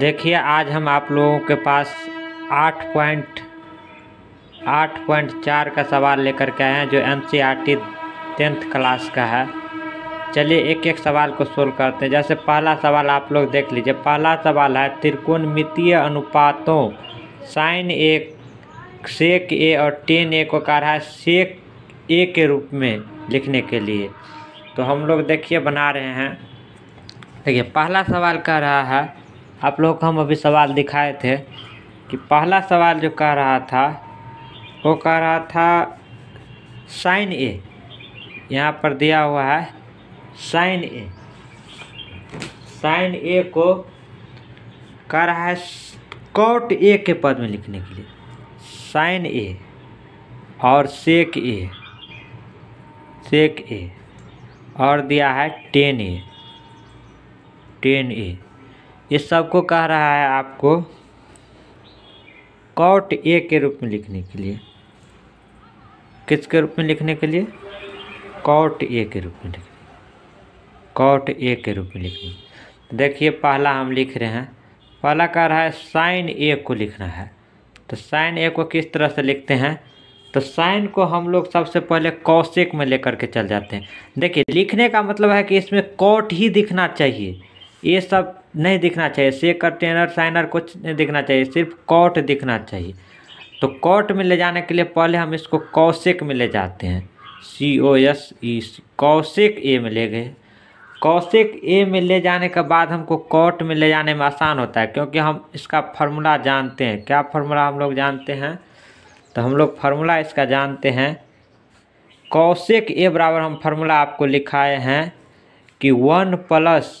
देखिए आज हम आप लोगों के पास आठ पॉइंट आठ पॉइंट चार का सवाल लेकर के आए हैं जो N C R T tenth class का है चलिए एक एक सवाल को सोल्व करते हैं जैसे पहला सवाल आप लोग देख लीजिए पहला सवाल है त्रिकोण मितीय अनुपातों साइन ए सेक ए और टेन ए को कह रहा है सेक ए के रूप में लिखने के लिए तो हम लोग देखिए बना रहे हैं देखिए पहला सवाल कह रहा है आप लोग को हम अभी सवाल दिखाए थे कि पहला सवाल जो कह रहा था वो कह रहा था साइन ए यहाँ पर दिया हुआ है साइन ए साइन ए को कह रहा है कॉट ए के पद में लिखने के लिए साइन ए और सेक ए सेक ए और दिया है टेन ए टेन ए ये सबको कह रहा है आपको कॉट ए के रूप में लिखने के लिए किसके रूप में लिखने के लिए कॉट ए के रूप में लिखने कॉट ए के रूप में लिखने देखिए पहला हम लिख रहे हैं पहला कह रहा है साइन ए को लिखना है तो साइन ए को किस तरह से लिखते हैं तो साइन को हम लोग सबसे पहले कौशिक में लेकर के चल जाते हैं देखिए लिखने का मतलब है कि इसमें कॉट ही दिखना चाहिए ये सब नहीं दिखना चाहिए से कंटेनर साइनर कुछ नहीं दिखना चाहिए सिर्फ कॉट दिखना चाहिए तो कॉट में ले जाने के लिए पहले हम इसको कौशिक में ले जाते हैं सी ओ एस ई कौशिक ए में ले गए कौशिक ए में ले जाने के बाद हमको कॉट में ले जाने में आसान होता है क्योंकि हम इसका फार्मूला जानते हैं क्या फार्मूला हम लोग जानते हैं तो हम लोग फार्मूला इसका जानते हैं कौशिक ए बराबर हम फार्मूला आपको लिखाए हैं कि one plus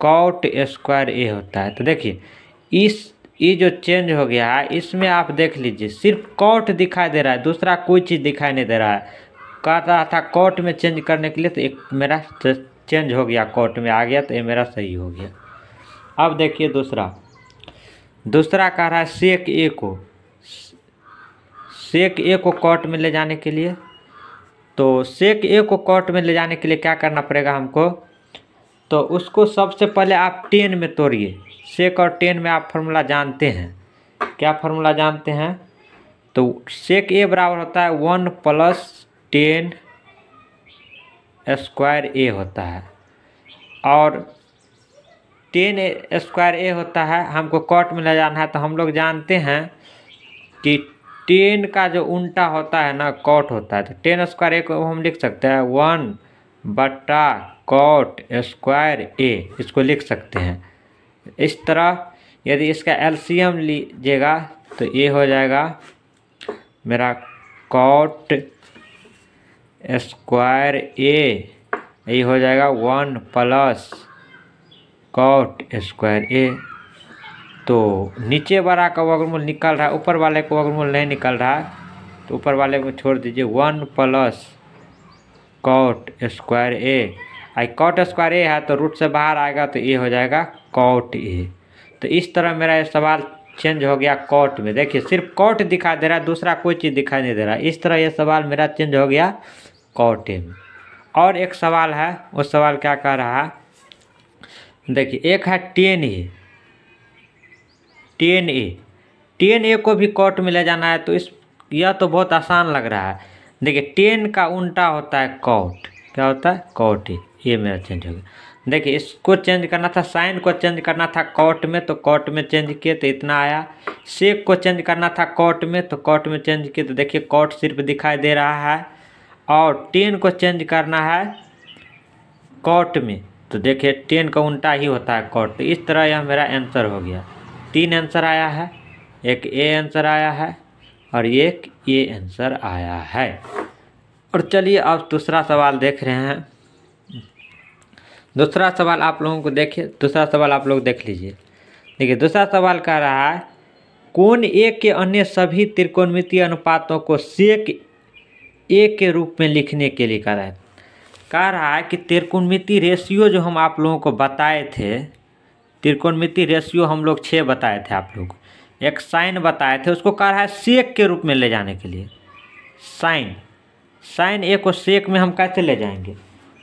cot square A होता है तो देखिए इस ये जो चेंज हो गया है इसमें आप देख लीजिए सिर्फ कॉट दिखाई दे रहा है दूसरा कोई चीज़ दिखाई नहीं दे रहा है कह रहा था कॉट में चेंज करने के लिए तो एक मेरा चेंज हो गया कॉट में आ गया तो ये मेरा सही हो गया अब देखिए दूसरा दूसरा कह रहा है सेक ए को सेक ए को कॉट में ले जाने के लिए तो सेक ए को कॉट में ले जाने के लिए क्या करना पड़ेगा हमको तो उसको सबसे पहले आप टेन में तोड़िए सेक और टेन में आप फार्मूला जानते हैं क्या फार्मूला जानते हैं तो सेक ए बराबर होता है one plus tan square A होता है और टेन स्क्वायर ए होता है हमको कॉट में ले जाना है तो हम लोग जानते हैं कि टेन का जो उल्टा होता है ना कॉट होता है तो टेन स्क्वायर ए को हम लिख सकते हैं वन बट्टा कॉट स्क्वायर ए इसको लिख सकते हैं इस तरह यदि इसका एलसीएम लीजिएगा तो ये हो जाएगा मेरा कॉट स्क्वायर ए ये हो जाएगा one plus cot square A तो नीचे वाला का वर्गमूल निकल रहा है ऊपर वाले का वर्गमूल नहीं निकल रहा है तो ऊपर वाले को छोड़ दीजिए one plus cot square A आई कॉट स्क्वायर ए है तो रूट से बाहर आएगा तो ये हो जाएगा कॉट ए तो इस तरह मेरा ये सवाल चेंज हो गया कॉट में देखिए सिर्फ कॉट दिखा दे रहा है दूसरा कोई चीज़ दिखाई नहीं दे रहा इस तरह ये सवाल मेरा चेंज हो गया कॉट ए में और एक सवाल है उस सवाल क्या कह रहा है देखिए एक है tan A tan A tan A को भी कॉट में ले जाना है तो इस यह तो बहुत आसान लग रहा है देखिए टेन का उल्टा होता है कॉट क्या होता है कॉट ए ये मेरा चेंज हो गया देखिए इसको चेंज करना था साइन को चेंज करना था कॉट में तो कॉट में चेंज किए तो इतना आया सेक को चेंज करना था कॉट में तो कॉट में चेंज किए तो देखिए कॉट सिर्फ दिखाई दे रहा है और टेन को चेंज करना है कॉट में तो देखिए टेन का उल्टा ही होता है कॉट तो इस तरह यह मेरा आंसर हो गया तीन आंसर आया है एक ए आंसर आया है और एक ये आंसर आया है और चलिए अब दूसरा सवाल देख रहे हैं दूसरा सवाल आप लोगों को देखिए दूसरा सवाल आप लोग देख लीजिए देखिए दूसरा सवाल कह रहा है कौन ए के अन्य सभी त्रिकोणमितीय अनुपातों को सेक ए के रूप में लिखने के लिए कह रहा है कह रहा है कि त्रिकोणमिति रेशियो जो हम आप लोगों को बताए थे त्रिकोणमिति रेशियो हम लोग छः बताए थे आप लोग एक साइन बताए थे उसको कह रहा है सेक के रूप में ले जाने के लिए साइन साइन ए को सेक में हम कैसे ले जाएंगे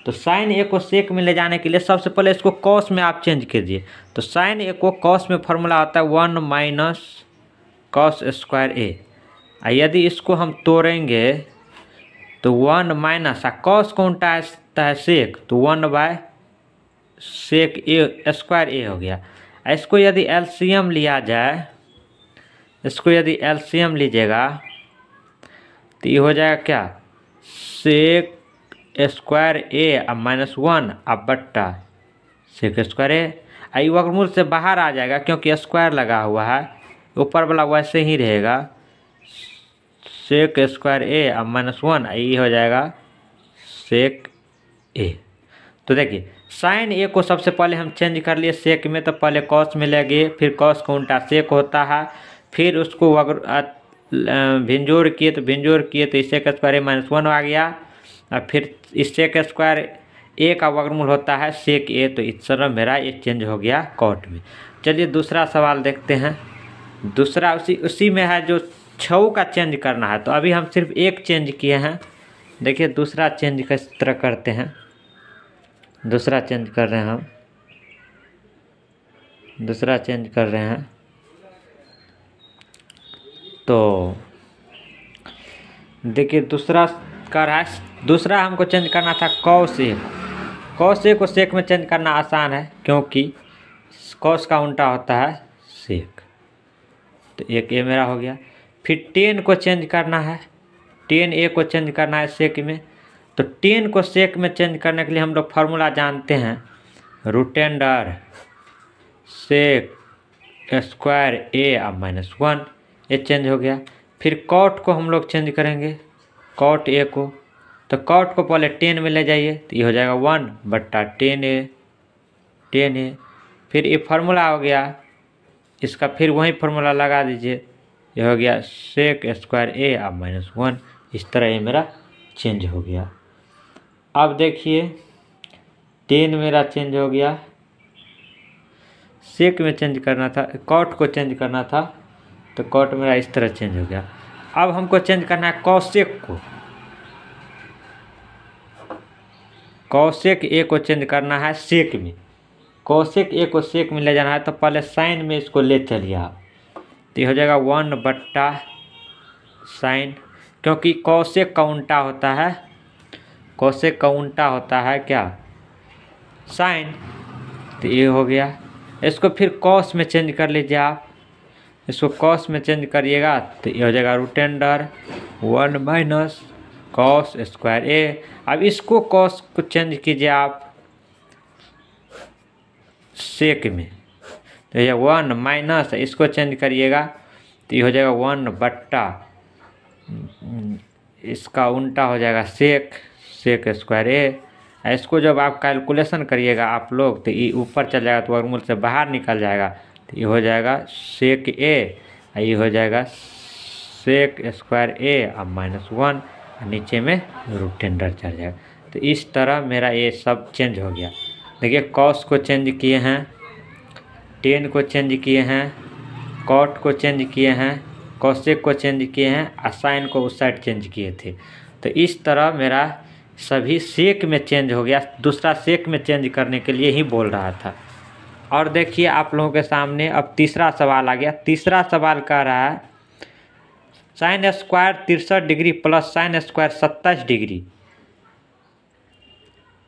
तो साइन ए को सेक में ले जाने के लिए सबसे पहले इसको कॉस में आप चेंज कीजिए तो साइन ए को कॉस में फॉर्मूला आता है one minus cos square A यदि इसको हम तोड़ेंगे तो वन माइनस आ कॉस कौन आता है सेक तो one by sec A square A हो गया इसको यदि एलसीएम लिया जाए इसको यदि एलसीएम लीजिएगा तो ये हो जाएगा क्या सेक स्क्वायर ए अब माइनस वन अब बट्टा सेक स्क्वायर ए आई वर्गमूल से बाहर आ जाएगा क्योंकि स्क्वायर लगा हुआ है ऊपर वाला वैसे ही रहेगा सेक स्क्वायर ए अब माइनस वन आई हो जाएगा सेक ए तो देखिए साइन ए को सबसे पहले हम चेंज कर लिए सेक में तो पहले कॉस में ले गए फिर कॉस को उल्टा सेक होता है फिर उसको अगर भिंजोर किए तो भिंजोर किए तो इसे स्क्वायर ए माइनस वन आ गया और फिर इस सेक स्क्वायर ए का वर्गमूल होता है सेक ए तो इस तरह मेरा ये चेंज हो गया कॉट में चलिए दूसरा सवाल देखते हैं दूसरा उसी उसी में है जो छऊ का चेंज करना है तो अभी हम सिर्फ एक चेंज किए हैं देखिए दूसरा चेंज किस तरह करते हैं दूसरा चेंज कर रहे हैं हम दूसरा चेंज कर रहे हैं तो देखिए दूसरा कर रहा है दूसरा हमको चेंज करना था कौ से कौ से को सेक में चेंज करना आसान है क्योंकि कौश का उल्टा होता है सेक तो एक ये मेरा हो गया फिर टेन को चेंज करना है टेन ए को चेंज करना है सेक में तो टेन को सेक में चेंज करने के लिए हम लोग फार्मूला जानते हैं रूटेंडर सेक स्क्वायर ए अब माइनस वन ये चेंज हो गया फिर कॉट को हम लोग चेंज करेंगे कॉट ए को तो कॉट को पहले टेन में ले जाइए तो ये हो जाएगा वन बट्टा टेन ए टेन ए फिर ये फार्मूला हो गया इसका फिर वही फार्मूला लगा दीजिए ये हो गया सेक स्क्वायर ए और माइनस वन इस तरह ये मेरा चेंज हो गया अब देखिए टेन मेरा चेंज हो गया सेक में चेंज करना था कॉट को चेंज करना था तो कॉट मेरा इस तरह चेंज हो गया अब हमको चेंज करना है कौशेक को कौशिक ए को चेंज करना है सेक में कौशिक ए को सेक में ले जाना है तो पहले साइन में इसको ले चलिए आप तो ये हो जाएगा वन बट्टा साइन क्योंकि कौशिक का उल्टा होता है कौशिक का उल्टा होता है क्या साइन तो ये हो गया इसको फिर कॉस में चेंज कर लीजिए आप इसको कॉस में चेंज करिएगा तो ये हो जाएगा root under one minus cos square A अब इसको कॉस को चेंज कीजिए आप सेक में तो ये वन माइनस इसको चेंज करिएगा तो ये हो जाएगा वन बट्टा इसका उल्टा हो जाएगा सेक सेक स्क्वायर ए इसको जब आप कैलकुलेशन करिएगा आप लोग तो ये ऊपर चल जाएगा तो वर्गमूल से बाहर निकल जाएगा तो ये हो जाएगा सेक ए ये हो जाएगा सेक स्क्वायर ए और माइनस वन नीचे में रूट टेंडर चढ़ जाएगा तो इस तरह मेरा ये सब चेंज हो गया देखिए कॉस को चेंज किए हैं टेन को चेंज किए हैं कॉट को चेंज किए हैं कौशिक को चेंज किए हैं असाइन को उस साइड चेंज किए थे तो इस तरह मेरा सभी सेक में चेंज हो गया दूसरा सेक में चेंज करने के लिए ही बोल रहा था और देखिए आप लोगों के सामने अब तीसरा सवाल आ गया तीसरा सवाल कह रहा है साइन स्क्वायर तिरसठ डिग्री प्लस साइन स्क्वायर सत्ताईस डिग्री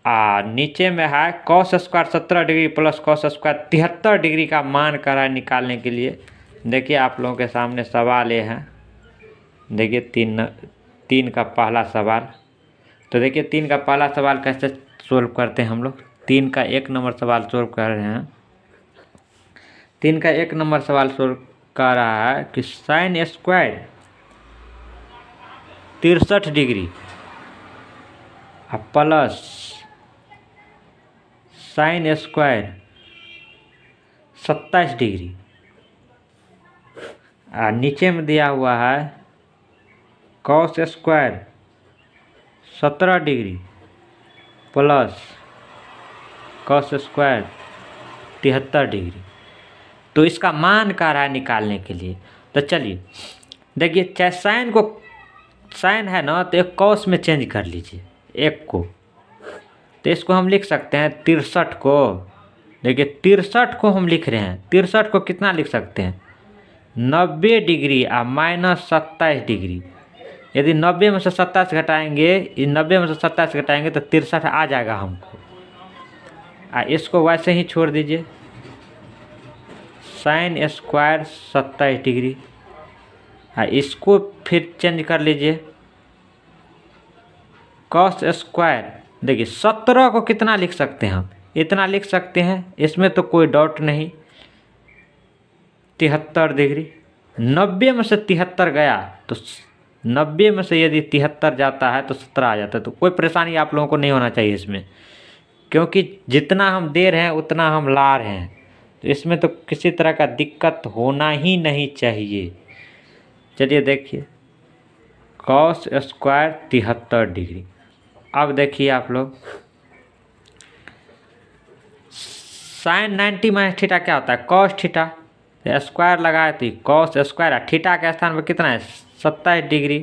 आ नीचे में है कॉस स्क्वायर सत्रह डिग्री प्लस कॉस स्क्वायर तिहत्तर डिग्री का मान करा निकालने के लिए देखिए आप लोगों के सामने सवाल ये है देखिए तीन तीन का पहला सवाल तो देखिए तीन का पहला सवाल कैसे सोल्व करते हैं हम लोग तीन का एक नंबर सवाल सोल्व कर रहे हैं तीन का एक नंबर सवाल सोल्व कर रहा है कि साइन स्क्वायर तिरसठ डिग्री आ प्लस साइन स्क्वायर सत्ताईस डिग्री आ नीचे में दिया हुआ है कॉस स्क्वायर सत्रह डिग्री प्लस कॉस स्क्वायर तिहत्तर डिग्री तो इसका मान का रहा है निकालने के लिए तो चलिए देखिए चाहे साइन को साइन है ना तो एक कौस में चेंज कर लीजिए एक को तो इसको हम लिख सकते हैं तिरसठ को देखिए तिरसठ को हम लिख रहे हैं तिरसठ को कितना लिख सकते हैं नब्बे डिग्री आ माइनस सत्ताईस डिग्री यदि नब्बे में से सत्ताईस घटाएंगे नब्बे में से सत्ताईस घटाएंगे तो तिरसठ आ जाएगा हमको आ इसको वैसे ही छोड़ दीजिए साइन स्क्वायर सत्ताईस डिग्री हाँ इसको फिर चेंज कर लीजिए कॉस स्क्वायर देखिए सत्रह को कितना लिख सकते हैं हम इतना लिख सकते हैं इसमें तो कोई डॉट नहीं तिहत्तर डिग्री नब्बे में से तिहत्तर गया तो नब्बे में से यदि तिहत्तर जाता है तो सत्रह आ जाता है तो कोई परेशानी आप लोगों को नहीं होना चाहिए इसमें क्योंकि जितना हम दे रहे हैं उतना हम ला रहे हैं तो इसमें तो किसी तरह का दिक्कत होना ही नहीं चाहिए चलिए देखिए कॉस स्क्वायर तिहत्तर डिग्री अब देखिए आप लोग साइन नाइन्टी माइनस थीटा क्या होता है कॉस थीटा स्क्वायर तो लगाए तो कॉस स्क्वायर थीटा के स्थान पर कितना है सत्ताईस डिग्री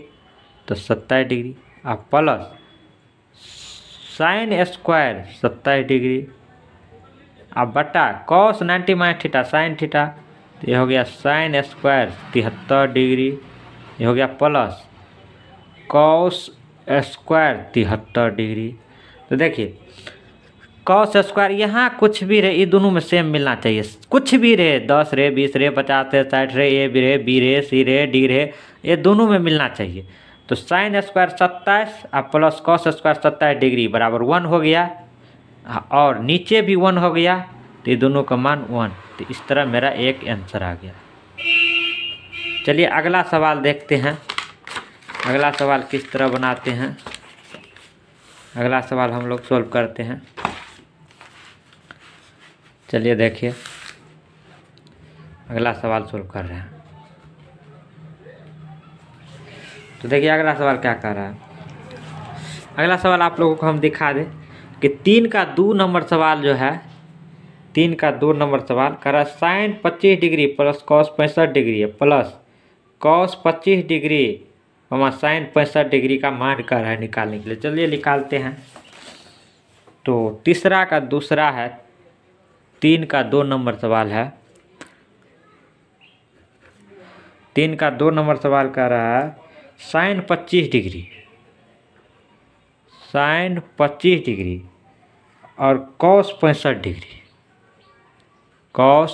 तो सत्ताईस डिग्री और प्लस साइन स्क्वायर सत्ताईस डिग्री अब बटा cos ninety minus theta sine theta तो ये हो गया साइन स्क्वायर तिहत्तर डिग्री ये हो गया प्लस कॉस स्क्वायर तिहत्तर डिग्री तो देखिए कॉस स्क्वायर यहाँ कुछ भी रहे ये दोनों में सेम मिलना चाहिए कुछ भी रहे दस रहे बीस रहे पचास रहे साठ रहे ए भी रहे बी रहे सी रहे डी रहे ये दोनों में मिलना चाहिए तो साइन स्क्वायर सत्ताईस और प्लस कॉस स्क्वायर सत्ताईस डिग्री बराबर वन हो गया और नीचे भी वन हो गया तो ये दोनों का मान वन तो इस तरह मेरा एक आंसर आ गया चलिए अगला सवाल देखते हैं अगला सवाल किस तरह बनाते हैं अगला सवाल हम लोग सॉल्व करते हैं चलिए देखिए अगला सवाल सॉल्व कर रहे हैं तो देखिए अगला सवाल क्या कर रहा है अगला सवाल आप लोगों को हम दिखा दें कि तीन का दो नंबर सवाल जो है तीन का दो नंबर सवाल कह रहा है साइन पच्चीस डिग्री प्लस कॉस पैंसठ डिग्री है प्लस कॉस पच्चीस डिग्री हमारा साइन पैंसठ डिग्री का मान कर है निकालने के लिए चलिए निकालते हैं तो तीसरा का दूसरा है तीन का दो नंबर सवाल है तीन का दो नंबर सवाल कह रहा है साइन पच्चीस डिग्री साइन पच्चीस डिग्री और कॉस पैंसठ डिग्री कॉस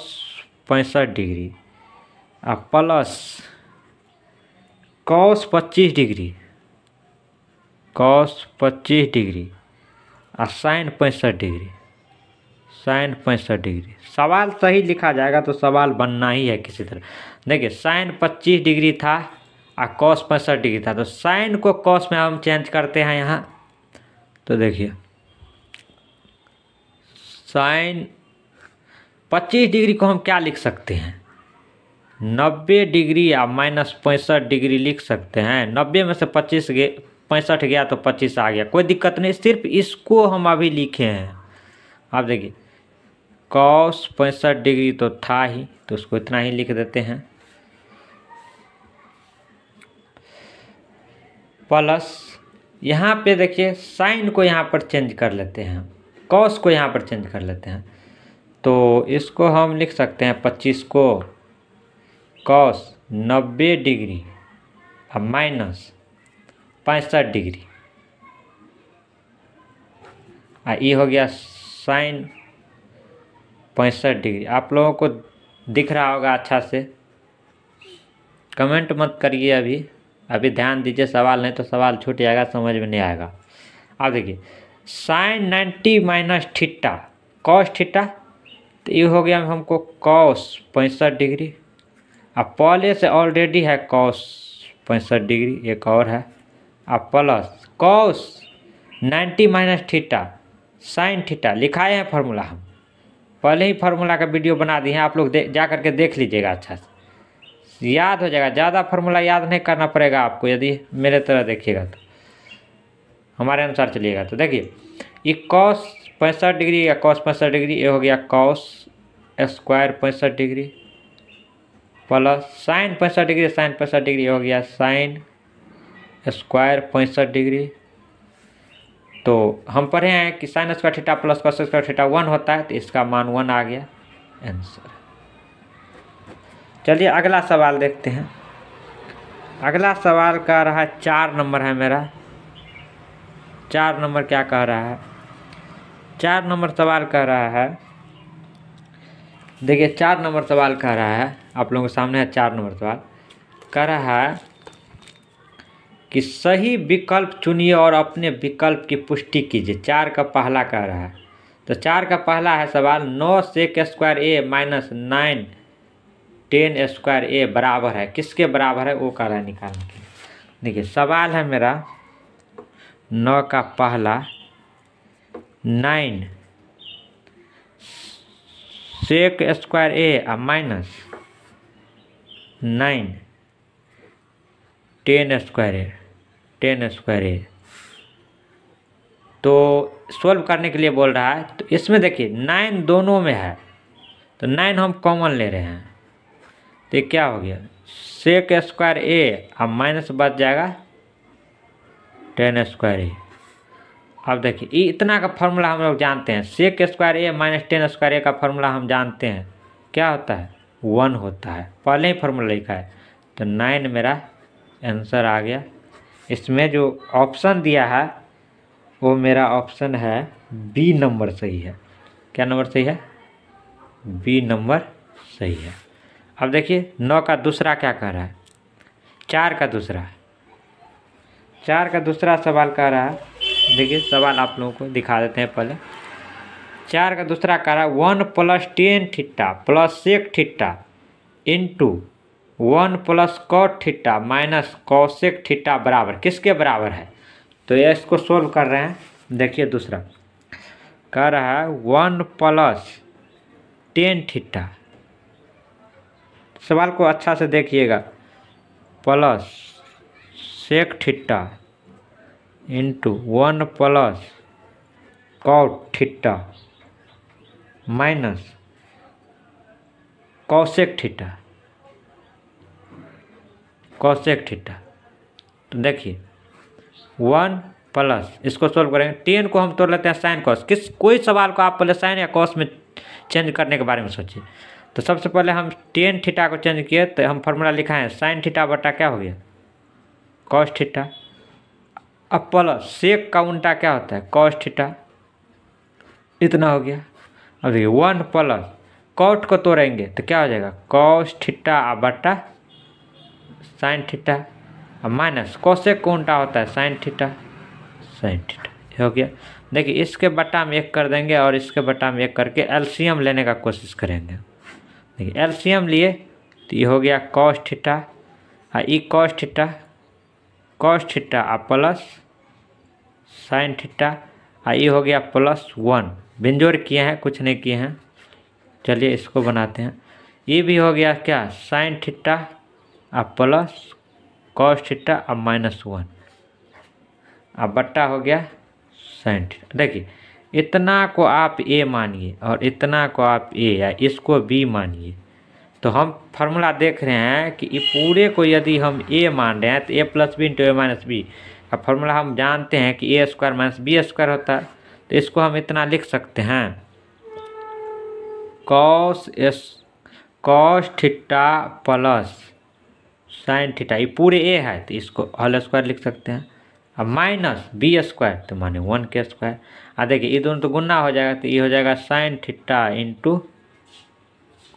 पैंसठ डिग्री और प्लस कॉस पच्चीस डिग्री कॉस पच्चीस डिग्री और साइन पैंसठ डिग्री साइन पैंसठ डिग्री सवाल सही लिखा जाएगा तो सवाल बनना ही है किसी तरह देखिए साइन पच्चीस डिग्री था और कॉस पैंसठ डिग्री था तो साइन को कॉस में हम चेंज करते हैं यहाँ तो देखिए साइन पच्चीस डिग्री को हम क्या लिख सकते हैं नब्बे डिग्री या माइनस पैंसठ डिग्री लिख सकते हैं नब्बे में से पच्चीस गए पैंसठ गया तो पच्चीस आ गया कोई दिक्कत नहीं सिर्फ इसको हम अभी लिखे हैं आप देखिए कॉस पैंसठ डिग्री तो था ही तो उसको इतना ही लिख देते हैं प्लस यहाँ पे देखिए साइन को यहाँ पर चेंज कर लेते हैं कॉस को यहाँ पर चेंज कर लेते हैं तो इसको हम लिख सकते हैं पच्चीस को कॉस नब्बे डिग्री अब माइनस पैंसठ डिग्री आ ये हो गया साइन पैंसठ डिग्री आप लोगों को दिख रहा होगा अच्छा से कमेंट मत करिए अभी अभी ध्यान दीजिए सवाल नहीं तो सवाल छूट जाएगा समझ में नहीं आएगा अब देखिए sine ninety minus theta cos theta तो ये हो गया हमको कॉस पैंसठ डिग्री अब पहले से ऑलरेडी है कॉस पैंसठ डिग्री एक और है अब plus cos ninety minus theta sine theta लिखाए हैं फार्मूला हम पहले ही फार्मूला का वीडियो बना दिए हैं आप लोग जा करके देख लीजिएगा अच्छा से याद हो जाएगा ज़्यादा फार्मूला याद नहीं करना पड़ेगा आपको यदि मेरे तरह देखिएगा तो हमारे अनुसार चलिएगा तो देखिए ये कॉस पैंसठ डिग्री या कॉस पैंसठ डिग्री ये हो गया कॉस स्क्वायर पैंसठ डिग्री प्लस साइन पैंसठ डिग्री साइन पैंसठ डिग्री हो गया साइन स्क्वायर पैंसठ डिग्री तो हम पढ़े हैं कि sine square theta plus cos square theta one होता है तो इसका मान वन आ गया आंसर चलिए अगला सवाल देखते हैं अगला सवाल कह रहा है चार नंबर है मेरा चार नंबर क्या कह रहा है चार नंबर सवाल कह रहा है देखिए चार नंबर सवाल कह रहा है आप लोगों के सामने है चार नंबर सवाल कह रहा है कि सही विकल्प चुनिए और अपने विकल्प की पुष्टि कीजिए चार का पहला कह रहा है तो चार का पहला है सवाल नौ sec square A minus nine tan square A बराबर है किसके बराबर है वो कह रहा है निकालने के देखिए सवाल है मेरा नौ का पहला नाइन सेक स्क्वायर ए आ minus nine tan square A tan square A तो सॉल्व करने के लिए बोल रहा है तो इसमें देखिए नाइन दोनों में है तो नाइन हम कॉमन ले रहे हैं तो क्या हो गया सेक स्क्वायर ए अब माइनस बच जाएगा टेन स्क्वायर ए अब देखिए इतना का फॉर्मूला हम लोग जानते हैं sec square A minus tan square A का फॉर्मूला हम जानते हैं क्या होता है वन होता है पहले ही फॉर्मूला लिखा है तो नाइन मेरा आंसर आ गया इसमें जो ऑप्शन दिया है वो मेरा ऑप्शन है बी नंबर सही है क्या नंबर सही है बी नंबर सही है अब देखिए नौ का दूसरा क्या कह रहा है चार का दूसरा चार का दूसरा सवाल कह रहा है देखिए सवाल आप लोगों को दिखा देते हैं पहले चार का दूसरा कह रहा है one plus tan theta plus sec theta into one plus cot theta minus Kaushik ठिट्टा बराबर किसके बराबर है तो ये इसको सोल्व कर रहे हैं देखिए दूसरा कह रहा है वन प्लस टेन ठिट्टा सवाल को अच्छा से देखिएगा plus sec theta into one plus cot theta minus cosec theta cosec theta तो देखिए वन प्लस इसको सोल्व करेंगे टेन को हम तोड़ लेते हैं साइन कॉस किस कोई सवाल को आप पहले साइन या कॉस में चेंज करने के बारे में सोचिए तो सबसे पहले हम टेन थीटा को चेंज किए तो हम फॉर्मूला लिखा है साइन थीटा बटा क्या हो गया कॉस थीटा अब प्लस सेक का उल्टा क्या होता है कॉस थीटा इतना हो गया अब देखिए वन प्लस कॉट को तोड़ेंगे तो क्या हो जाएगा कॉस थीटा बटा साइन थीटा और माइनस कौशेक को उल्टा होता है साइन थीटा साइन थीटा हो गया देखिए इसके बटा में एक कर देंगे और इसके बटा में एक करके एलसीएम लेने का कोशिश करेंगे देखिए एलसीएम लिए तो ये हो गया कॉस थीटा और ई कॉस थीटा कॉस थीटा आ प्लस साइन थीटा आ ये हो गया प्लस वन बिंजोर किए हैं कुछ नहीं किए हैं चलिए इसको बनाते हैं ये e भी हो गया क्या साइन थीटा आ प्लस कॉस थीटा आ माइनस वन आ बट्टा हो गया साइन थीटा देखिए इतना को आप ए मानिए और इतना को आप ए या इसको बी मानिए तो हम फार्मूला देख रहे हैं कि ये पूरे को यदि हम ए मान रहे हैं तो A plus B into A minus B का फार्मूला हम जानते हैं कि A square minus B square होता है तो इसको हम इतना लिख सकते हैं कॉस एस cos theta plus sine theta ये पूरे ए है तो इसको होल स्क्वायर लिख सकते हैं अब माइनस बी स्क्वायर तो माने वन के स्क्वायर आ देखिए ये दोनों तो गुना हो जाएगा तो ये हो जाएगा sine theta into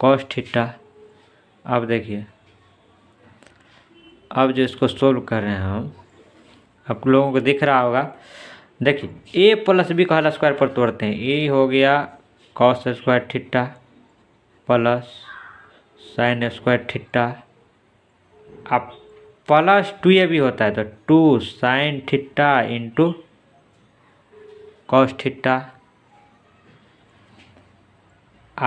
cos theta अब देखिए अब जो इसको सोल्व कर रहे हैं हम आप लोगों को दिख रहा होगा देखिए ए प्लस बी का हल स्क्वायर पर तोड़ते हैं ए हो गया cos square theta plus sine square theta अब प्लस टू ए भी होता है तो two sine theta into cos theta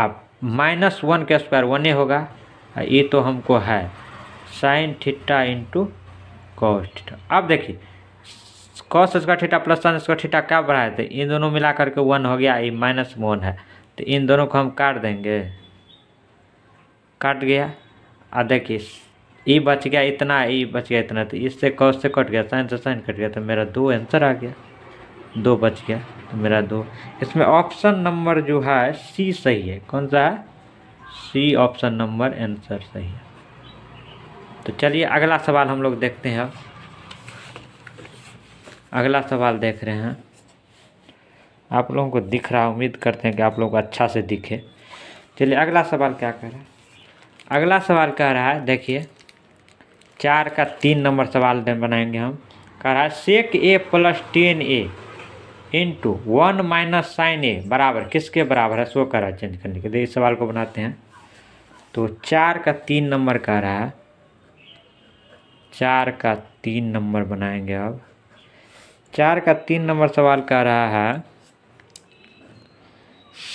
आप माइनस वन का स्क्वायर वन ए होगा हाँ, ये तो हमको है sine theta into cos theta अब देखिए cos square theta plus sine square theta क्या बढ़ाए थे इन दोनों मिला करके वन हो गया ये माइनस वन है तो इन दोनों को हम काट देंगे काट गया और देखिए ई बच गया इतना ई बच गया इतना तो इससे कॉस से कट गया साइन से साइन कट गया तो मेरा दो आंसर आ गया दो बच गया तो मेरा दो इसमें ऑप्शन नंबर जो है सी सही है कौन सा है सी ऑप्शन नंबर आंसर सही है तो चलिए अगला सवाल हम लोग देखते हैं अब अगला सवाल देख रहे हैं आप लोगों को दिख रहा उम्मीद करते हैं कि आप लोगों को अच्छा से दिखे चलिए अगला सवाल क्या कह रहा है अगला सवाल कह रहा है देखिए चार का तीन नंबर सवाल बनाएंगे हम कह रहा है sec A plus tan A into one minus sine A बराबर किसके बराबर है सो कह रहा है चेंज करने के लिए तो इस सवाल को बनाते हैं तो चार का तीन नंबर का रहा चार का तीन नंबर बनाएंगे अब चार का तीन नंबर सवाल कह रहा है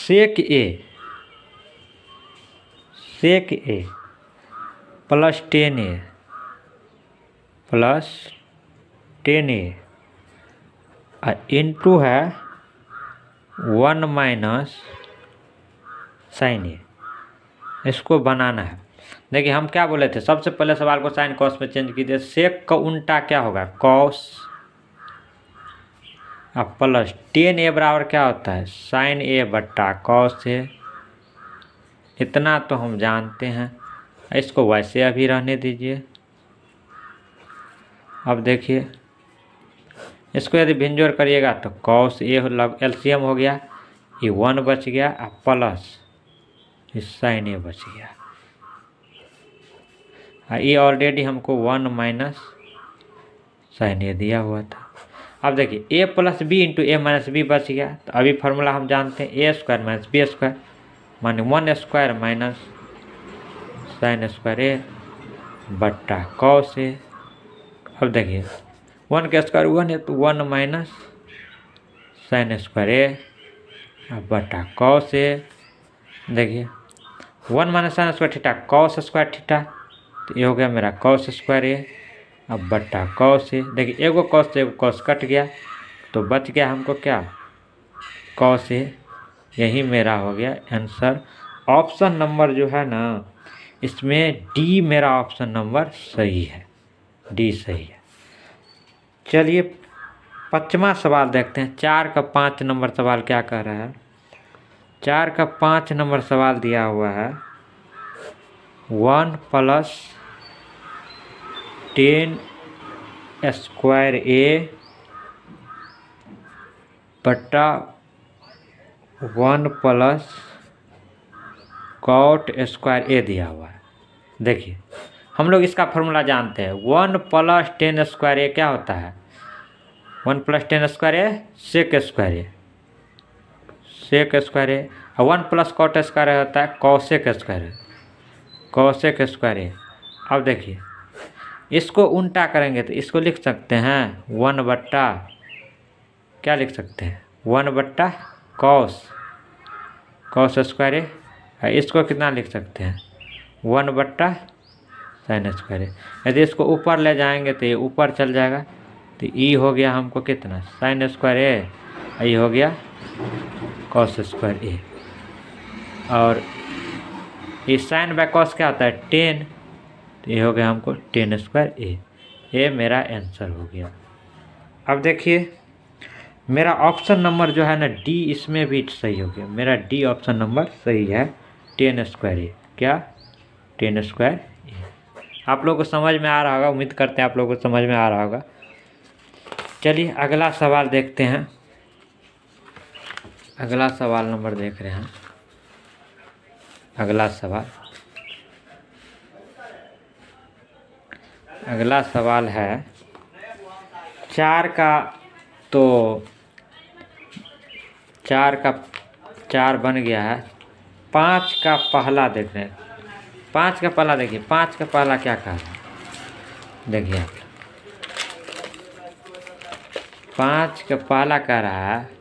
sec A sec A plus tan A plus tan A और है वन माइनस साइन ए इसको बनाना है देखिए हम क्या बोले थे सबसे पहले सवाल को साइन कॉस में चेंज कीजिए सेक का उल्टा क्या होगा कॉस अब प्लस टेन ए बराबर क्या होता है साइन ए बट्टा कॉस ए इतना तो हम जानते हैं इसको वैसे अभी रहने दीजिए अब देखिए इसको यदि भिंजोर करिएगा तो कॉस ए लग मतलब एलसीएम हो गया ये वन बच गया और प्लस हिस्सा ही नहीं बच गया हाँ, ये ऑलरेडी हमको वन माइनस साइन ए दिया हुआ था अब देखिए A plus B into A minus B बच गया तो अभी फार्मूला हम जानते हैं A square minus B square माने one square minus sine square A बट्टा कौ से अब देखिए वन का स्क्वायर वन है तो one minus sine square A बट्टा कौ से देखिए one minus sine square theta cos square theta तो ये हो गया मेरा कॉस स्क्वायर ए अब बट्टा कॉस ए देखिए एगो कॉस से एगो कॉस कट गया तो बच गया हमको क्या कॉस ये यही मेरा हो गया आंसर ऑप्शन नंबर जो है ना इसमें डी मेरा ऑप्शन नंबर सही है डी सही है चलिए पचवा सवाल देखते हैं चार का पाँच नंबर सवाल क्या कह रहा है चार का पाँच नंबर सवाल दिया हुआ है one plus tan square A बट्टा one plus cot square A दिया हुआ है देखिए हम लोग इसका फॉर्मूला जानते हैं one plus tan square A क्या होता है one plus tan square A sec square A sec square है और वन प्लस कॉट स्क्वायर होता है कौशेक स्क्वायर है कौशेक स्क्वायर है अब देखिए इसको उल्टा करेंगे तो इसको लिख सकते हैं वन बट्टा क्या लिख सकते हैं वन बट्टा कौश कौश स्क्वायर है इसको कितना लिख सकते हैं वन बट्टा साइन स्क्वायर यदि इसको ऊपर ले जाएंगे तो ये ऊपर चल जाएगा तो ई e हो गया हमको कितना साइन स्क्वायर ए ये हो गया कॉस स्क्वायर ए और ये साइन बाय कॉस क्या होता है टेन तो ये हो गया हमको टेन स्क्वायर ए ये मेरा आंसर हो गया अब देखिए मेरा ऑप्शन नंबर जो है ना डी इसमें भी सही हो गया मेरा डी ऑप्शन नंबर सही है टेन स्क्वायर ए क्या टेन स्क्वायर ए आप लोगों को समझ में आ रहा होगा उम्मीद करते हैं आप लोगों को समझ में आ रहा होगा चलिए अगला सवाल देखते हैं अगला सवाल नंबर देख रहे हैं अगला सवाल अगला सवाल है चार का तो चार का चार बन गया है पाँच का पहला देख रहे हैं पाँच का पहला देखिए पाँच का पहला क्या कहा है देखिए आप पाँच का पहला कह रहा है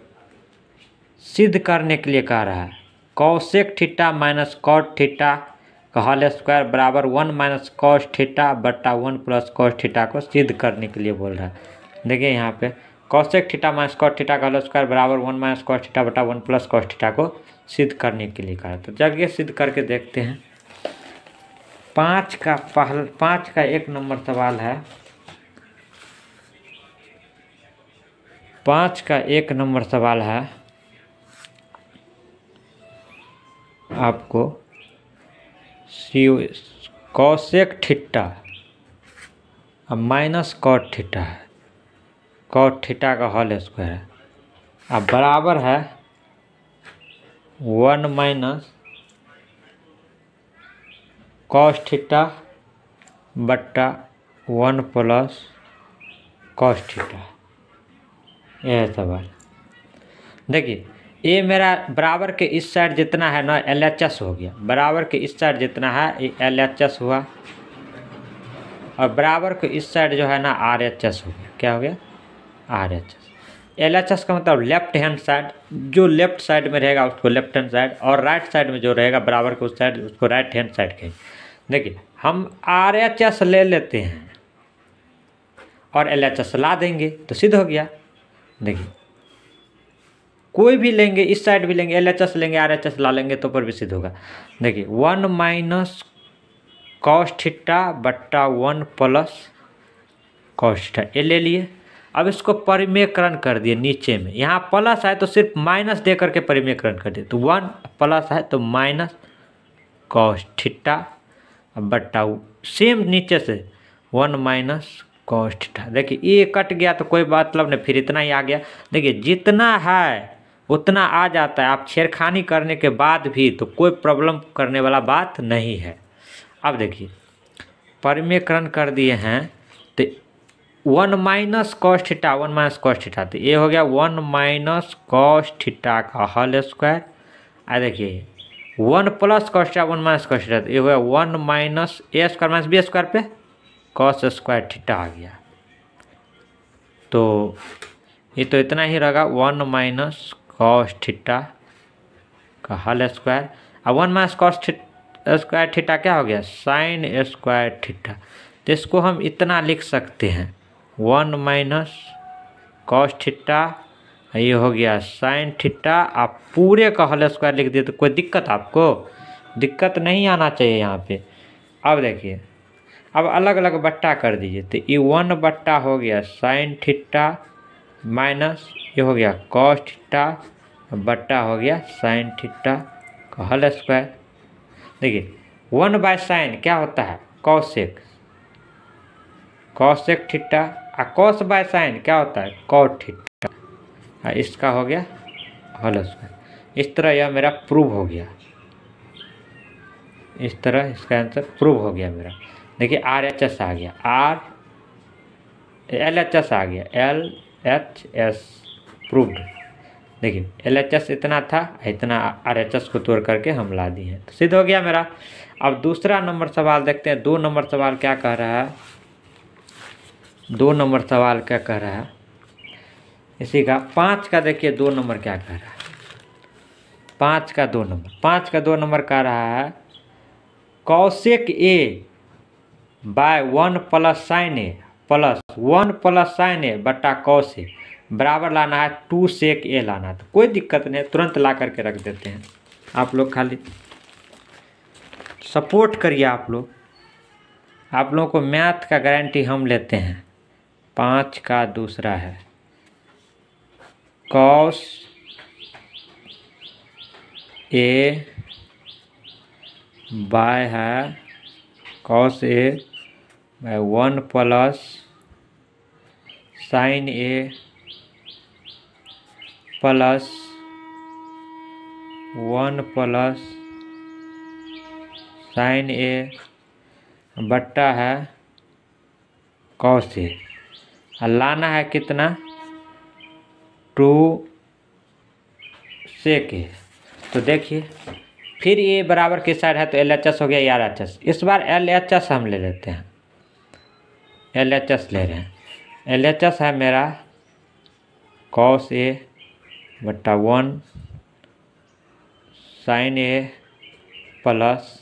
सिद्ध करने के लिए कह रहा है cosec theta minus cot theta का हॉल स्क्वायर बराबर वन माइनस कॉस ठिट्टा बट्टा वन प्लस कॉस ठीटा को सिद्ध करने के लिए बोल रहा है देखिए यहाँ पे cosec theta minus cos theta का हॉल स्क्वायर बराबर वन माइनस कॉस ठीटा बट्टा वन प्लस कॉस ठीटा को सिद्ध करने के लिए कहा तो ये सिद्ध करके देखते हैं पाँच का पहल पाँच का एक नंबर सवाल है पाँच का एक नंबर सवाल है आपको सी कॉसेक ठिट्टा अब माइनस कॉट ठिट्टा है कॉट ठिट्टा का हॉल स्क्वायर है अब बराबर है वन माइनस कॉस ठिट्टा बट्टा वन प्लस कॉस ठिट्टा यह सवाल देखिए ये मेरा बराबर के इस साइड जितना है ना एल एच एस हो गया बराबर के इस साइड जितना है ये एल एच एस हुआ और बराबर के इस साइड जो है ना आर एच एस हो गया क्या हो गया R H S L H S का मतलब लेफ्ट हैंड साइड जो लेफ्ट साइड में रहेगा उसको लेफ्ट हैंड साइड और राइट साइड में जो रहेगा बराबर के उस साइड उसको राइट हैंड साइड कहेंगे देखिए हम आर एच एस ले लेते हैं और एल एच एस ला देंगे तो सिद्ध हो गया देखिए कोई भी लेंगे इस साइड भी लेंगे एल एच एस लेंगे आर एच एस ला लेंगे तो पर भी सिद्ध होगा देखिए वन माइनस कॉस थीटा बट्टा वन प्लस कॉस थीटा ये ले लिए अब इसको परिमेयकरण कर दिए नीचे में यहाँ प्लस है तो सिर्फ माइनस दे करके परिमेयकरण कर दिए तो वन प्लस है तो माइनस कॉस थीटा बट्टा सेम नीचे से वन माइनस कॉस थीटा देखिए ये कट गया तो कोई मतलब नहीं फिर इतना ही आ गया देखिए जितना है उतना आ जाता है आप छेड़खानी करने के बाद भी तो कोई प्रॉब्लम करने वाला बात नहीं है अब देखिए परिमेकरण कर दिए हैं तो one minus cos theta one minus cos theta तो ये हो गया वन माइनस कॉस थीटा का हल स्क्वायर आ देखिए one plus cos one minus cos theta तो ये हो गया one minus A square minus B square पे कॉस स्क्वायर ठिटा आ गया तो ये तो इतना ही रहेगा वन माइनस कॉस थीटा का हल स्क्वायर अब one minus cos square theta क्या हो गया साइन स्क्वायर थीटा तो इसको हम इतना लिख सकते हैं वन माइनस कॉस थीटा ये हो गया साइन थीटा आप पूरे का हल स्क्वायर लिख दिए तो कोई दिक्कत आपको दिक्कत नहीं आना चाहिए यहाँ पे अब देखिए अब अलग अलग बट्टा कर दीजिए तो ये वन बट्टा हो गया साइन थीटा माइनस ये हो गया कॉस थीटा बट्टा हो गया साइन थीटा का हल स्क्वायर देखिए वन बाय साइन क्या होता है कौशिक कौशिक थीटा आ कौश बाय साइन क्या होता है कौट थीटा इसका हो गया हल स्क्वायर इस तरह यह मेरा प्रूव हो गया इस तरह इसका आंसर प्रूव हो गया मेरा देखिए आर एच एस आ गया आर एल एच एस आ गया एल एच एस प्रूव्ड देखिए एल एच एस इतना था इतना आर एच एस को तोड़ करके हम ला दिए हैं तो सिद्ध हो गया मेरा अब दूसरा नंबर सवाल देखते हैं दो नंबर सवाल क्या कह रहा है दो नंबर सवाल क्या कह रहा है इसी का पाँच का देखिए दो नंबर क्या कह रहा है पाँच का दो नंबर पाँच का दो नंबर कह रहा है cosec A by one plus sine A plus one plus sine A बट्टा कॉस ए बराबर लाना है टू सेक ए लाना है तो कोई दिक्कत नहीं तुरंत ला करके रख देते हैं आप लोग खाली सपोर्ट करिए आप लोग आप लोगों को मैथ का गारंटी हम लेते हैं पाँच का दूसरा है कॉस ए बाय है cos A by one plus sine A plus one plus sine A बट्टा है कौश ए लाना है कितना टू से के तो देखिए फिर ये बराबर किस साइड है तो एल एच एस हो गया आर एच एस इस बार एल एच एस हम ले लेते हैं एल एच एस ले रहे हैं एल एच एस है मेरा कॉस ए बट्टा one sine A plus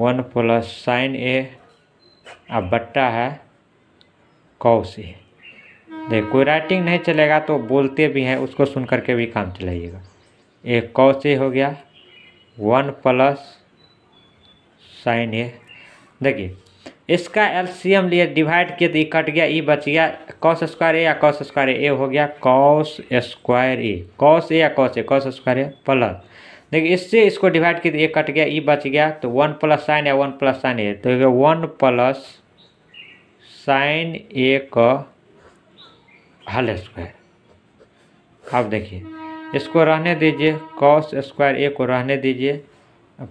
one plus sine A अब बट्टा है कॉस ए देखिए कोई राइटिंग नहीं चलेगा तो बोलते भी हैं उसको सुन करके भी काम चलाइएगा ए कॉस ए हो गया वन प्लस साइन ए देखिए इसका एलसीएम लिए डिवाइड किए तो ये कट गया ई बच गया कॉस स्क्वायर ए या कॉस स्क्वायर ए हो गया cos square A cos A या cos A cos square A plus देखिए इससे इसको डिवाइड किए तो ये कट गया ई बच गया तो वन प्लस साइन या वन प्लस साइन ए तो वन प्लस साइन ए का हल स्क्वायर अब देखिए इसको रहने दीजिए कॉस स्क्वायर ए को रहने दीजिए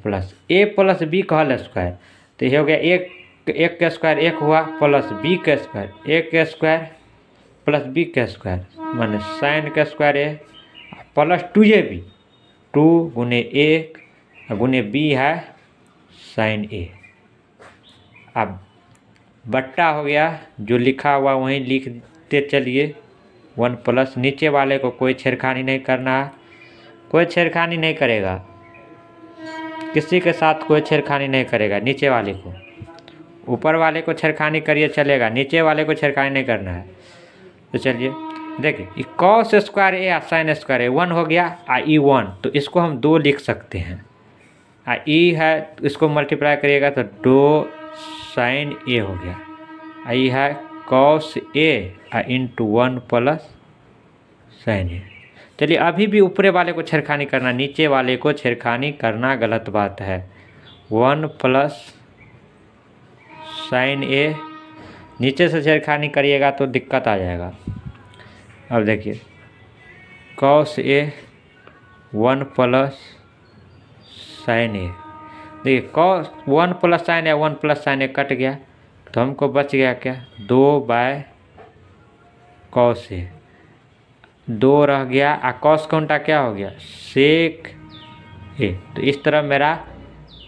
प्लस ए प्लस बी का हल स्क्वायर तो ये हो गया एक एक का स्क्वायर एक हुआ प्लस बी का स्क्वायर ए के स्क्वायर प्लस बी का स्क्वायर मान साइन का square A plus two A B two गुने एक गुने बी है साइन ए अब बट्टा हो गया जो लिखा हुआ वहीं लिखते चलिए वन प्लस नीचे वाले को कोई छेड़खानी नहीं करना है कोई छेड़खानी नहीं करेगा किसी के साथ कोई छेड़खानी नहीं करेगा नीचे वाले को ऊपर वाले को छेड़खानी करिए चलेगा नीचे वाले को छेड़खानी नहीं करना है तो चलिए देखिए कॉस स्क्वायर ए या साइन स्क्वायर ए वन हो गया आ ई e वन तो इसको हम दो लिख सकते हैं आ ई e है तो इसको मल्टीप्लाई करिएगा तो दो साइन ए हो गया आ ई e है कॉस ए आ into one plus sine A चलिए अभी भी ऊपरे वाले को छेड़खानी करना नीचे वाले को छेड़खानी करना गलत बात है वन प्लस साइन ए नीचे से छेड़खानी करिएगा तो दिक्कत आ जाएगा अब देखिए cos A one plus sine A देखिए cos one plus sine A one plus sine A cut गया तो हमको बच गया क्या दो बाय कॉस ए दो रह गया आ कॉस कौनटा क्या हो गया सेक ए तो इस तरह मेरा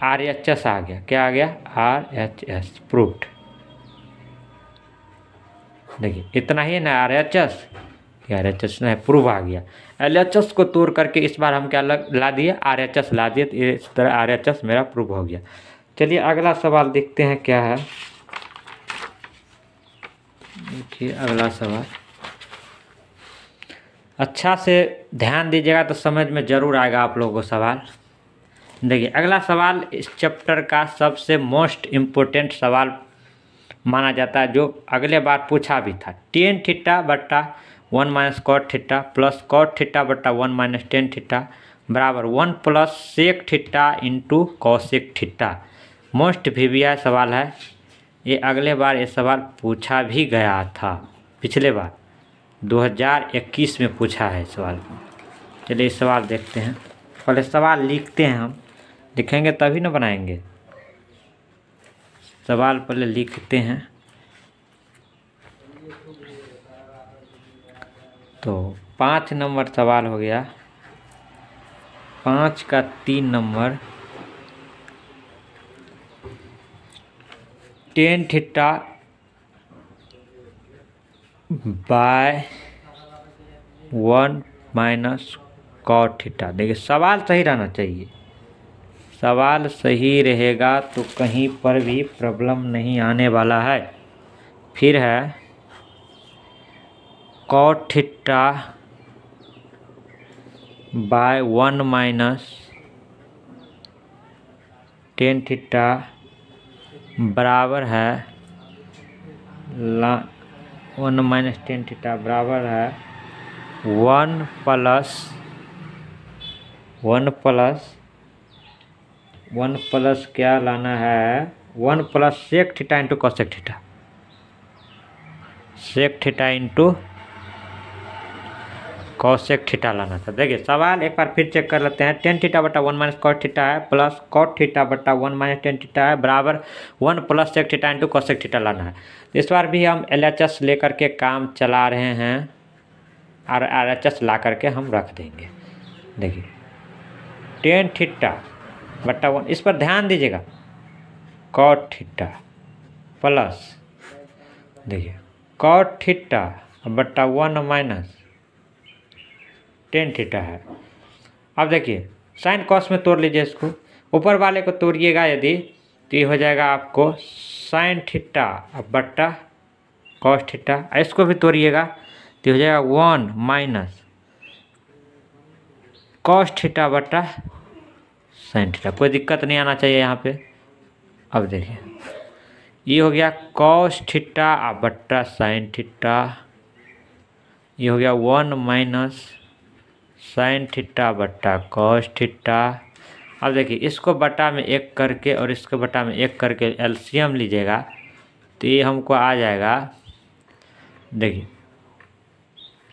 आर एच एस आ गया क्या आ गया आर एच एस प्रूफ देखिए इतना ही ना R H S R H S है प्रूफ आ गया एल एच एस को तोड़ करके इस बार हम क्या ला दिए आर एच एस ला दिए तो इस तरह आर एच एस मेरा प्रूफ हो गया चलिए अगला सवाल देखते हैं क्या है देखिए अगला सवाल अच्छा से ध्यान दीजिएगा तो समझ में ज़रूर आएगा आप लोगों को सवाल देखिए अगला सवाल इस चैप्टर का सबसे मोस्ट इम्पोर्टेंट सवाल माना जाता है जो अगले बार पूछा भी था टेन थीटा बट्टा one minus cot theta plus cot theta बट्टा वन माइनस टेन थीटा बराबर one plus sec theta into cosec theta most भी, भी सवाल है ये अगले बार ये सवाल पूछा भी गया था पिछले बार 2021 में पूछा है सवाल चलिए सवाल देखते हैं पहले सवाल लिखते हैं हम लिखेंगे तभी ना बनाएंगे सवाल पहले लिखते हैं तो पाँच नंबर सवाल हो गया पाँच का तीन number tan theta by one minus cot theta देखिए सवाल सही रहना चाहिए सवाल सही रहेगा तो कहीं पर भी प्रॉब्लम नहीं आने वाला है फिर है cot by one minus tan theta बराबर है ला वन माइनस टेन थिट्टा बराबर है one plus one plus one plus क्या लाना है one plus sec theta into cosec theta sec theta into cosec theta लाना था देखिए सवाल एक बार फिर चेक कर लेते हैं टेन थीटा बटा वन माइनस कॉट थीटा है प्लस कॉट थीटा बटा वन माइनस टेन थीटा है बराबर one plus sec theta into cosec theta लाना है इस बार भी हम एल एच एस लेकर के काम चला रहे हैं और आर एच एस ला करके हम रख देंगे देखिए टेन थीटा बट्टा वन इस पर ध्यान दीजिएगा कॉट थीटा प्लस देखिए कॉट थीटा बट्टा वन माइनस टेन थीटा है अब देखिए साइन कॉस में तोड़ लीजिए इसको ऊपर वाले को तोड़िएगा यदि तो ये हो जाएगा आपको साइन थीटा बट्टा कॉस थीटा इसको भी तोड़िएगा तो हो जाएगा वन माइनस कॉस थीटा बट्टा साइन थीटा कोई दिक्कत नहीं आना चाहिए यहाँ पे अब देखिए ये हो गया कॉस थीटा बट्टा साइन थीटा ये हो गया वन माइनस साइन थीटा बट्टा कॉस थीटा अब देखिए इसको बटा में एक करके और इसको बटा में एक करके एलसीएम लीजिएगा तो ये हमको आ जाएगा देखिए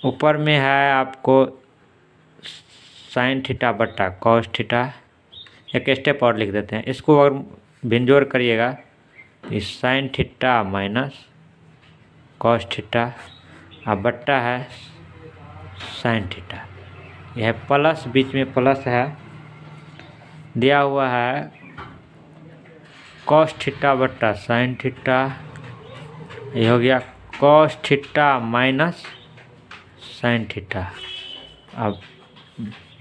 ऊपर में है आपको साइन थीटा बट्टा कॉस थीटा एक स्टेप और लिख देते हैं इसको अगर भिंजोर करिएगा sine theta minus cos theta और बट्टा है साइन ठिट्टा यह प्लस बीच में प्लस है दिया हुआ है कॉस ठिट्टा बट्टा साइन ठिट्टा ये हो गया cos theta minus sine theta अब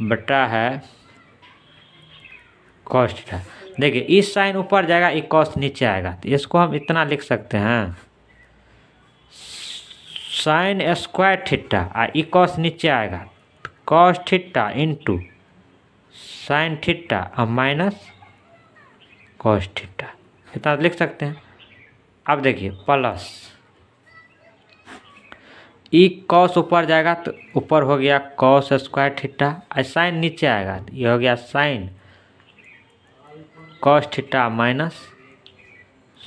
बट्टा है कॉस्ट थीटा देखिए इस साइन ऊपर जाएगा एक कॉस्ट नीचे आएगा तो इसको हम इतना लिख सकते हैं साइन स्क्वायर थीटा आ ई कॉस्ट नीचे आएगा cos theta into sine theta और माइनस कॉस थीटा इतना लिख सकते हैं अब देखिए प्लस ई कॉस ऊपर जाएगा तो ऊपर हो गया कॉस स्क्वायर थीटा और साइन नीचे आएगा तो ये हो गया sine cos theta minus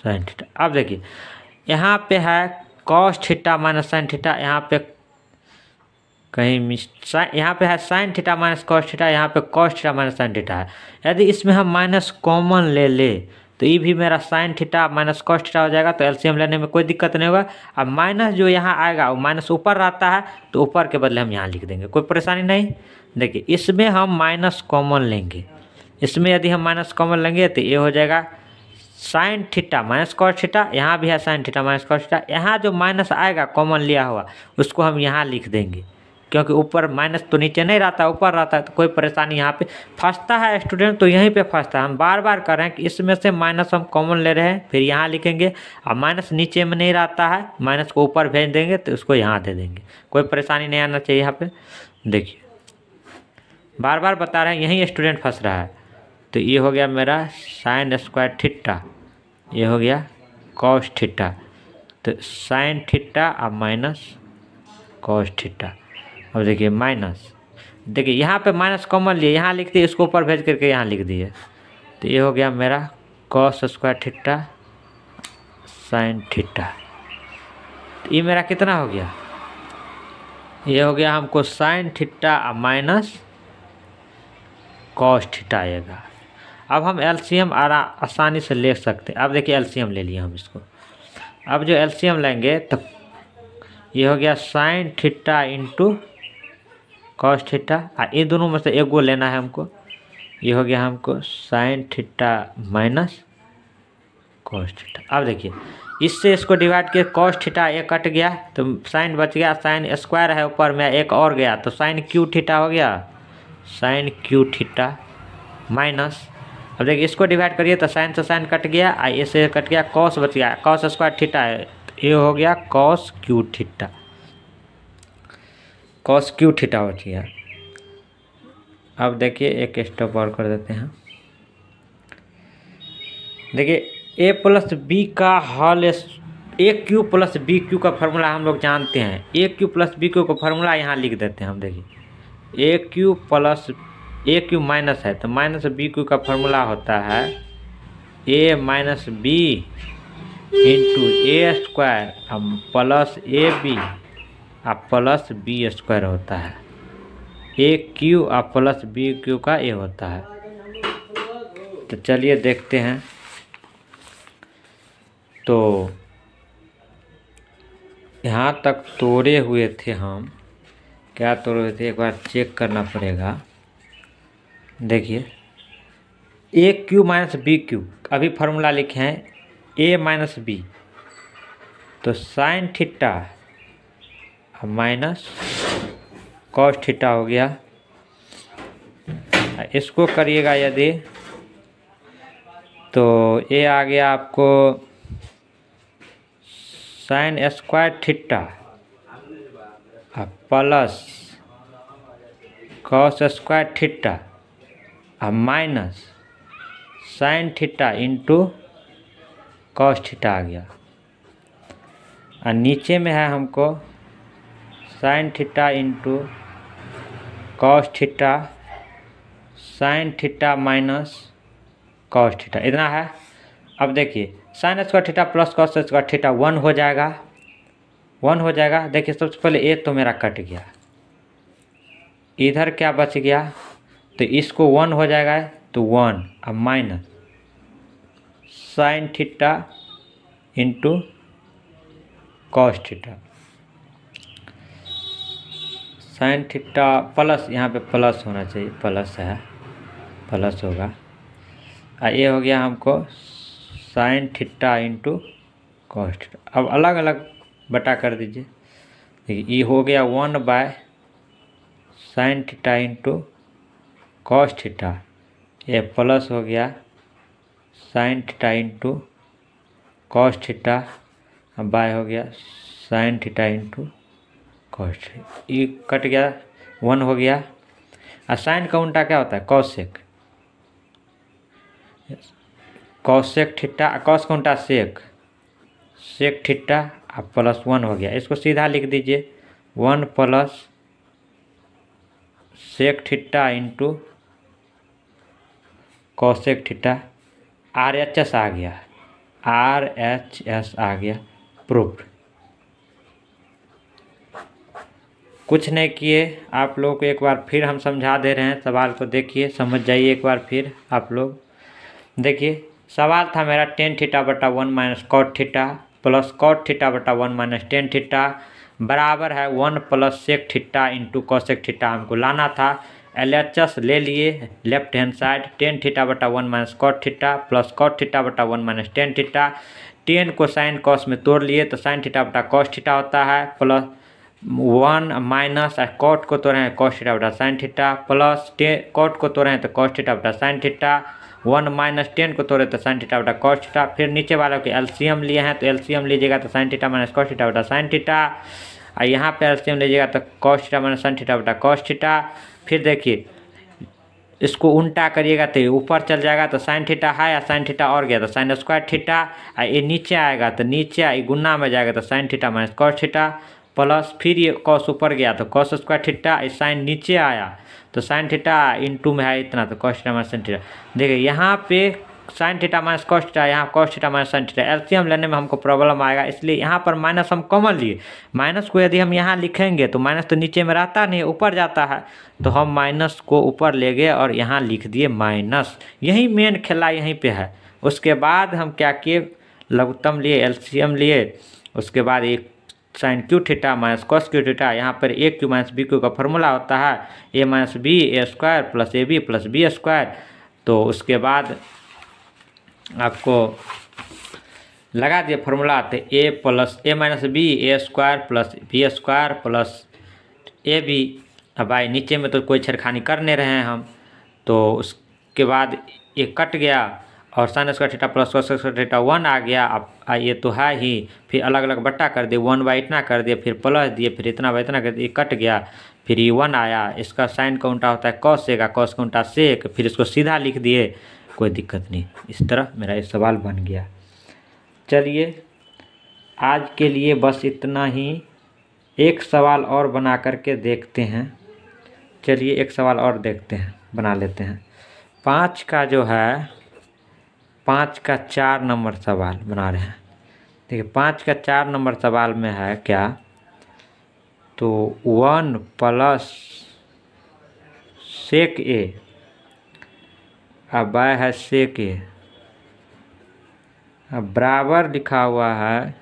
sine theta अब देखिए यहाँ पे है cos theta minus sine theta यहाँ पे कहीं यहाँ पे है sine theta minus cos theta यहाँ पे cos theta minus sine theta है यदि इसमें हम माइनस कॉमन ले ले तो ये भी मेरा sine theta minus cos theta हो जाएगा तो एलसीएम लेने में कोई दिक्कत नहीं होगा अब माइनस जो यहाँ आएगा वो माइनस ऊपर रहता है तो ऊपर के बदले हम यहाँ लिख देंगे कोई परेशानी नहीं देखिए इसमें हम माइनस कॉमन लेंगे इसमें यदि हम माइनस कॉमन लेंगे तो ये हो जाएगा sine theta minus cos theta यहाँ भी है sine theta minus cos theta यहाँ जो माइनस आएगा कॉमन लिया हुआ उसको हम यहाँ लिख देंगे क्योंकि ऊपर माइनस तो नीचे नहीं रहता ऊपर रहता है तो कोई परेशानी यहाँ पे फंसता है स्टूडेंट तो यहीं पे फंसता है हम बार बार कर रहे हैं कि इसमें से माइनस हम कॉमन ले रहे हैं फिर यहाँ लिखेंगे और माइनस नीचे में नहीं रहता है माइनस को ऊपर भेज देंगे तो उसको यहाँ दे देंगे कोई परेशानी नहीं आना चाहिए यहाँ पर देखिए बार बार बता रहे हैं यहीं स्टूडेंट फंस रहा है तो ये हो गया मेरा साइन स्क्वायर ठिट्टा ये हो गया कॉस ठिट्टा तो साइन ठिट्टा और माइनस कॉस ठिट्टा अब देखिए माइनस देखिए यहाँ पे माइनस कॉमन लिए यहाँ लिख दिए इसको ऊपर भेज करके यहाँ लिख दिए तो ये हो गया मेरा cos square theta sine theta तो ये मेरा कितना हो गया ये हो गया हमको sine theta minus cos theta आएगा अब हम आरा आसानी से ले सकते हैं अब देखिए एलसीएम ले लिया हम इसको अब जो एलसीएम लेंगे तो ये हो गया sine theta into cos theta आ इन दोनों में से एक गो लेना है हमको ये हो गया हमको sine theta minus cos theta अब देखिए इससे इसको डिवाइड किया कॉस थीटा एक कट गया तो साइन बच गया साइन स्क्वायर है ऊपर में एक और गया तो साइन क्यू थीटा हो गया साइन क्यू थीटा माइनस अब देखिए इसको डिवाइड करिए तो साइन से साइन कट गया आई ए से कट गया कॉस बच गया कॉस स्क्वायर ठीठा है ये हो गया cos cube theta cos cube theta बच गया अब देखिए एक स्टॉप और कर देते हैं देखिए ए प्लस बी का हल A cube plus B cube का फार्मूला हम लोग जानते हैं A cube plus B cube का फार्मूला यहाँ लिख देते हैं हम देखिए A cube plus A cube minus है तो माइनस बी क्यू का फॉर्मूला होता है A minus B into A square plus A B और प्लस बी स्क्वायर होता है ए क्यू और प्लस बी क्यू का ए होता है तो चलिए देखते हैं तो यहाँ तक तोड़े हुए थे हम क्या तोड़े हुए थे एक बार चेक करना पड़ेगा देखिए A cube minus B cube अभी फार्मूला लिखे हैं ए माइनस बी तो sine theta minus cos theta हो गया इसको करिएगा यदि तो ये आ गया आपको sine square theta plus cos square theta आ minus sine theta into cos theta आ गया और नीचे में है हमको sine theta into cos theta sine theta minus cos theta इतना है अब देखिए sine square theta plus cos square theta one हो जाएगा वन हो जाएगा देखिए सबसे पहले ए तो मेरा कट गया इधर क्या बच गया तो इसको वन हो जाएगा तो वन अब minus sine theta into cos theta sine theta plus यहाँ पे प्लस होना चाहिए प्लस है प्लस होगा आ ये हो गया हमको sine theta into cos theta अब अलग अलग बटा कर दीजिए देखिए ये हो गया one by sine theta into cos theta ये प्लस हो गया sine theta into cos theta by हो गया साइन थीटा इंटू कॉस ये कट गया वन हो गया और साइन का उल्टा क्या होता है कौशिक कौशिक ठिट्टा कौश का उल्टा सेक सेक ठिट्टा और प्लस वन हो गया इसको सीधा लिख दीजिए one plus sec theta into cosec theta R H S आ गया आर एच एस आ गया प्रूफ कुछ नहीं किए आप लोग एक बार फिर हम समझा दे रहे हैं सवाल को तो देखिए समझ जाइए एक बार फिर आप लोग देखिए सवाल था मेरा टेन थीटा बटा one minus cot theta plus cot theta बटा वन माइनस टेन थीटा बराबर है one plus sec theta into cosec theta हमको लाना था एल एच एस ले लिए left hand side tan theta बटा one minus cot theta plus cot theta बटा one minus tan theta tan को साइन कॉस में तोड़ लिए तो साइन थीटा बटा कॉस थीटा होता है प्लस वन माइनस कॉट को तोड़े हैं कॉस थीटा बटा sine theta plus tan cot को तोड़े हैं तो कॉस थीटा बटा sine theta one minus tan को तोड़े तो साइन थीटा बटा कॉस थीटा फिर नीचे वालों के एलसीएम लिए हैं तो एलसीएम लीजिएगा तो sine theta minus cos theta बटा साइन थीटा और यहाँ पे एलसीएम लीजिएगा तो cos theta minus sine theta बटा कॉस थीटा फिर देखिए इसको उल्टा करिएगा तो ऊपर चल जाएगा तो साइन थीटा हाई और साइन थीटा और गया तो साइन स्क्वायर थीटा और ये नीचे आएगा तो नीचे ये गुना में जाएगा तो sine theta minus cos theta plus फिर ये कॉस ऊपर गया तो कॉस स्क्वायर थीटा ये साइन नीचे आया तो साइन थीटा इन टू में है इतना तो cos theta minus sine theta देखिए यहाँ पे sine theta minus cos theta यहाँ cos theta minus sine theta LCM लेने में हमको प्रॉब्लम आएगा इसलिए यहाँ पर माइनस हम कॉमन लिए माइनस को यदि हम यहाँ लिखेंगे तो माइनस तो नीचे में रहता नहीं ऊपर जाता है तो हम माइनस को ऊपर ले गए और यहाँ लिख दिए माइनस यही मेन खेला यहीं पर है उसके बाद हम क्या किए लघुत्तम लिए एलसीएम लिए उसके बाद एक sine cube theta minus cos cube theta यहाँ पर A cube minus B cube का फॉर्मूला होता है A minus B A square plus A B plus B square तो उसके बाद आपको लगा दिए फॉर्मूला तो A plus A minus B A square plus B square plus A B अब भाई नीचे में तो कोई छेड़खानी कर नहीं रहे हैं हम तो उसके बाद ये कट गया और sine square theta plus cos square theta one आ गया अब ये तो है ही फिर अलग अलग बट्टा कर दिए वन बाई इतना कर दिए फिर प्लस दिए फिर इतना बाई इतना कर दिए कट गया फिर ये वन आया इसका साइन का उल्टा होता है कॉस से का कॉस का उल्टा सेक फिर इसको सीधा लिख दिए कोई दिक्कत नहीं इस तरह मेरा ये सवाल बन गया चलिए आज के लिए बस इतना ही एक सवाल और बना करके देखते हैं चलिए एक सवाल और देखते हैं बना लेते हैं पाँच का जो है पाँच का चार नंबर सवाल बना रहे हैं देखिए पाँच का चार नंबर सवाल में है क्या तो one plus sec A by है से के बराबर लिखा हुआ है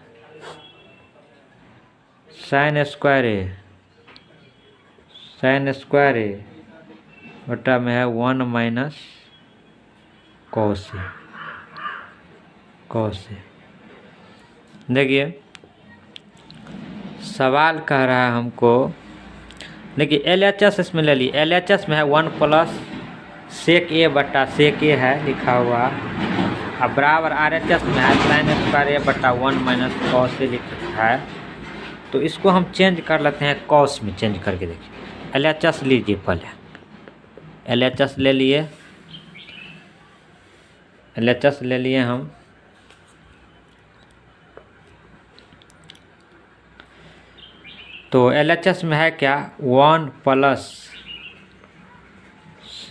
sine square A sine square A बटा में है वन माइनस कौशे कौशे देखिए सवाल कह रहा है हमको देखिए एल एच एस इसमें ले ली एल एच एस में है वन प्लस सेक ए बट्टा सेक ए है लिखा हुआ अब बराबर आर एच एस में है साइन स्क्वायर ए बट्टा वन माइनस कॉस ए लिखा है तो इसको हम चेंज कर लेते हैं कॉस में चेंज करके देखिए एल एच एस लीजिए पहले एल एच एस ले लिए एल एच एस ले लिए हम तो एल एच एस में है क्या वन प्लस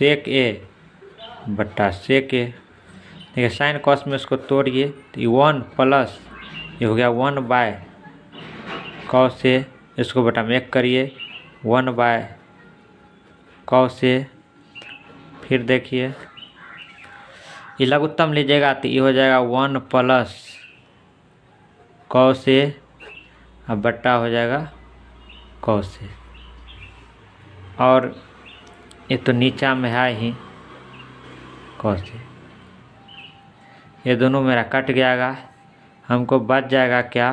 सेक ए बट्टा सेक ए देखिए साइन कॉस में इसको तोड़िए तो ये वन प्लस ये हो गया वन बाय कॉस से इसको बटा में करिए वन बाय कॉस से फिर देखिए ये लघुत्तम लीजिएगा तो ये हो जाएगा वन प्लस कॉस से अब बट्टा हो जाएगा कॉस से और ये तो नीचा में है ही कौन सी ये दोनों मेरा कट गया हमको बच जाएगा क्या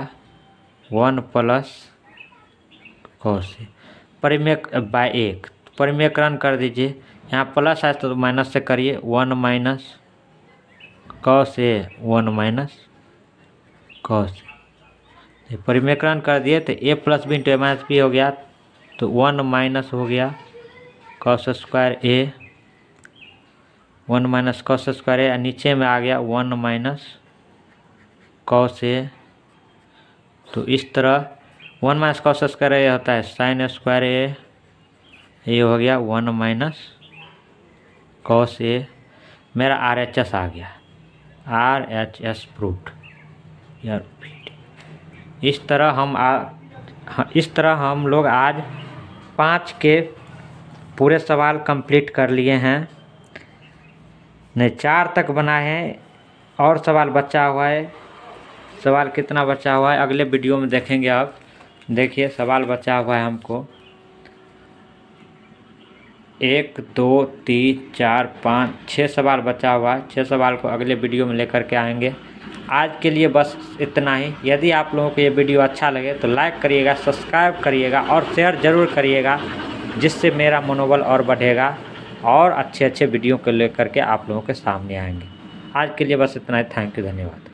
वन प्लस कौन सी परिमेक बाय एक परिमेकरण कर दीजिए यहाँ प्लस है तो माइनस से करिए वन माइनस कौ से वन माइनस कौ से परिमेकरण कर दिए तो A plus B into A minus B हो गया तो वन माइनस हो गया cos square A one minus cos square A नीचे में आ गया वन माइनस कॉस ए तो इस तरह one minus cos square A होता है साइन स्क्वायर ए ये हो गया वन माइनस कॉस ए मेरा आर एच एस आ गया आर एच एस प्रूट यार इस तरह हम आ इस तरह हम लोग आज पाँच के पूरे सवाल कंप्लीट कर लिए हैं नहीं चार तक बना है और सवाल बचा हुआ है सवाल कितना बचा हुआ है अगले वीडियो में देखेंगे आप देखिए सवाल बचा हुआ है हमको एक दो तीन चार पाँच छः सवाल बचा हुआ है छः सवाल को अगले वीडियो में लेकर के आएंगे आज के लिए बस इतना ही यदि आप लोगों को ये वीडियो अच्छा लगे तो लाइक करिएगा सब्सक्राइब करिएगा और शेयर ज़रूर करिएगा जिससे मेरा मनोबल और बढ़ेगा और अच्छे अच्छे वीडियो को लेकर के आप लोगों के सामने आएंगे आज के लिए बस इतना ही थैंक यू धन्यवाद